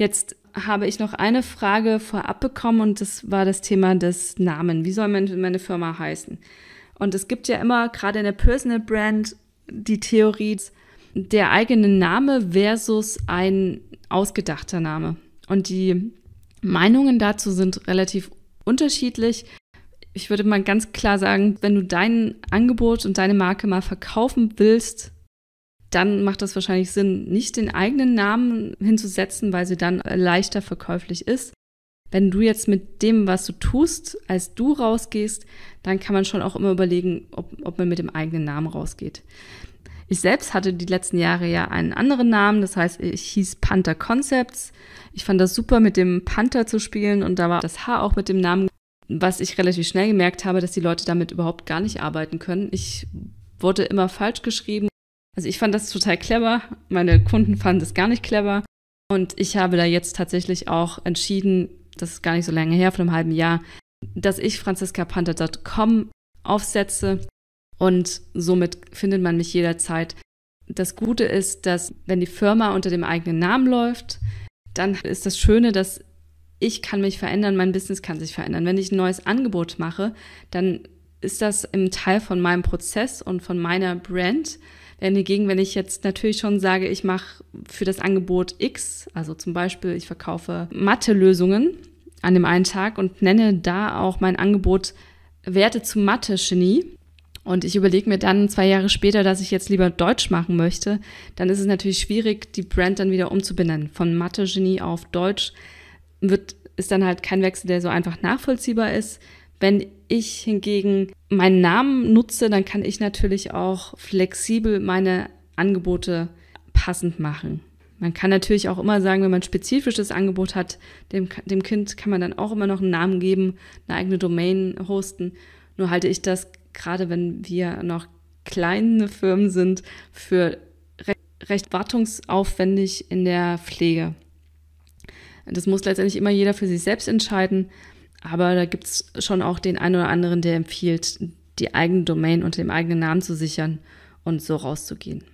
Jetzt habe ich noch eine Frage vorab bekommen und das war das Thema des Namen. Wie soll meine Firma heißen? Und es gibt ja immer gerade in der Personal Brand die Theorie, der eigene Name versus ein ausgedachter Name. Und die Meinungen dazu sind relativ unterschiedlich. Ich würde mal ganz klar sagen, wenn du dein Angebot und deine Marke mal verkaufen willst, dann macht es wahrscheinlich Sinn, nicht den eigenen Namen hinzusetzen, weil sie dann leichter verkäuflich ist. Wenn du jetzt mit dem, was du tust, als du rausgehst, dann kann man schon auch immer überlegen, ob, ob man mit dem eigenen Namen rausgeht. Ich selbst hatte die letzten Jahre ja einen anderen Namen, das heißt, ich hieß Panther Concepts. Ich fand das super, mit dem Panther zu spielen und da war das Haar auch mit dem Namen, was ich relativ schnell gemerkt habe, dass die Leute damit überhaupt gar nicht arbeiten können. Ich wurde immer falsch geschrieben also ich fand das total clever, meine Kunden fanden das gar nicht clever und ich habe da jetzt tatsächlich auch entschieden, das ist gar nicht so lange her, von einem halben Jahr, dass ich franziskapanther.com aufsetze und somit findet man mich jederzeit. Das Gute ist, dass wenn die Firma unter dem eigenen Namen läuft, dann ist das Schöne, dass ich kann mich verändern, mein Business kann sich verändern. Wenn ich ein neues Angebot mache, dann ist das im Teil von meinem Prozess und von meiner Brand. Hingegen, wenn ich jetzt natürlich schon sage, ich mache für das Angebot X, also zum Beispiel ich verkaufe Mathe-Lösungen an dem einen Tag und nenne da auch mein Angebot Werte zum Mathe-Genie, und ich überlege mir dann zwei Jahre später, dass ich jetzt lieber Deutsch machen möchte, dann ist es natürlich schwierig, die Brand dann wieder umzubenennen. Von Mathe-Genie auf Deutsch wird, ist dann halt kein Wechsel, der so einfach nachvollziehbar ist. Wenn ich hingegen meinen Namen nutze, dann kann ich natürlich auch flexibel meine Angebote passend machen. Man kann natürlich auch immer sagen, wenn man ein spezifisches Angebot hat, dem, dem Kind kann man dann auch immer noch einen Namen geben, eine eigene Domain hosten. Nur halte ich das, gerade wenn wir noch kleine Firmen sind, für recht wartungsaufwendig in der Pflege. Das muss letztendlich immer jeder für sich selbst entscheiden. Aber da gibt es schon auch den einen oder anderen, der empfiehlt, die eigene Domain unter dem eigenen Namen zu sichern und so rauszugehen.